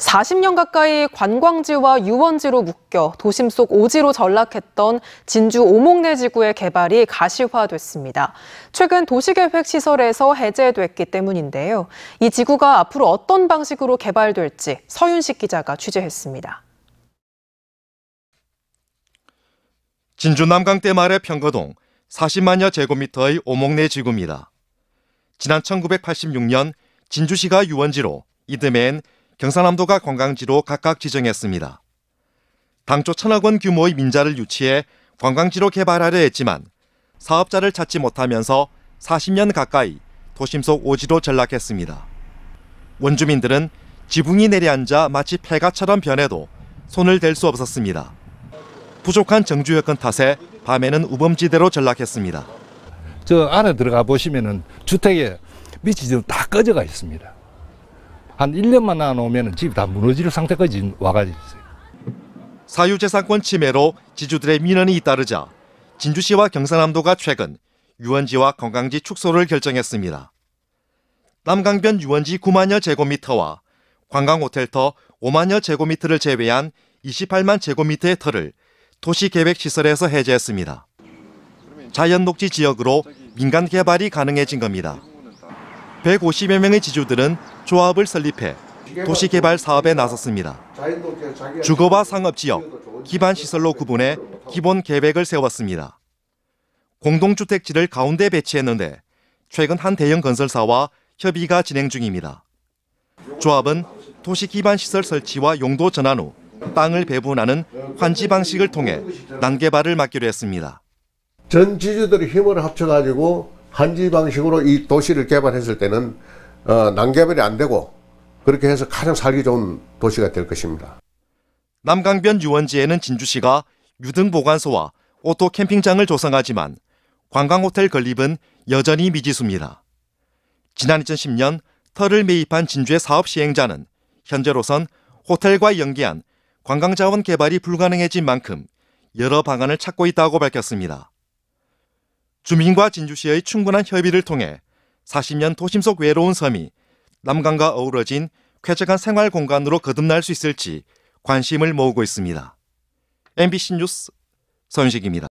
40년 가까이 관광지와 유원지로 묶여 도심 속 오지로 전락했던 진주 오목내 지구의 개발이 가시화됐습니다. 최근 도시계획 시설에서 해제됐기 때문인데요. 이 지구가 앞으로 어떤 방식으로 개발될지 서윤식 기자가 취재했습니다. 진주 남강대 말의 평거동 40만여 제곱미터의 오목내 지구입니다. 지난 1986년 진주시가 유원지로 이듬해엔 경상남도가 관광지로 각각 지정했습니다. 당초 천억 원 규모의 민자를 유치해 관광지로 개발하려 했지만 사업자를 찾지 못하면서 40년 가까이 도심 속 오지로 전락했습니다. 원주민들은 지붕이 내려앉아 마치 폐가처럼 변해도 손을 댈 수 없었습니다. 부족한 정주 여건 탓에 밤에는 우범지대로 전락했습니다. 저 안에 들어가 보시면은 주택에 밑이 지금 다 꺼져가 있습니다. 한 1년만 안 오면 집이 다 무너질 상태까지 와가지고 있어요. 사유재산권 침해로 지주들의 민원이 잇따르자 진주시와 경상남도가 최근 유원지와 건강지 축소를 결정했습니다. 남강변 유원지 9만여 제곱미터와 관광호텔터 5만여 제곱미터를 제외한 28만 제곱미터의 터를 도시계획시설에서 해제했습니다. 자연녹지 지역으로 민간 개발이 가능해진 겁니다. 150여 명의 지주들은 조합을 설립해 도시개발 사업에 나섰습니다. 주거와 상업지역, 기반시설로 구분해 기본 계획을 세웠습니다. 공동주택지를 가운데 배치했는데 최근 한 대형 건설사와 협의가 진행 중입니다. 조합은 도시 기반 시설 설치와 용도 전환 후 땅을 배분하는 환지 방식을 통해 난개발을 막기로 했습니다. 전 지주들이 힘을 합쳐가지고 환지 방식으로 이 도시를 개발했을 때는 어, 난개발이 안 되고 그렇게 해서 가장 살기 좋은 도시가 될 것입니다. 남강변 유원지에는 진주시가 유등보관소와 오토 캠핑장을 조성하지만 관광호텔 건립은 여전히 미지수입니다. 지난 2010년 터를 매입한 진주의 사업 시행자는 현재로선 호텔과 연계한 관광자원 개발이 불가능해진 만큼 여러 방안을 찾고 있다고 밝혔습니다. 주민과 진주시의 충분한 협의를 통해 40년 도심 속 외로운 섬이 남강과 어우러진 쾌적한 생활 공간으로 거듭날 수 있을지 관심을 모으고 있습니다. MBC 뉴스 선식입니다.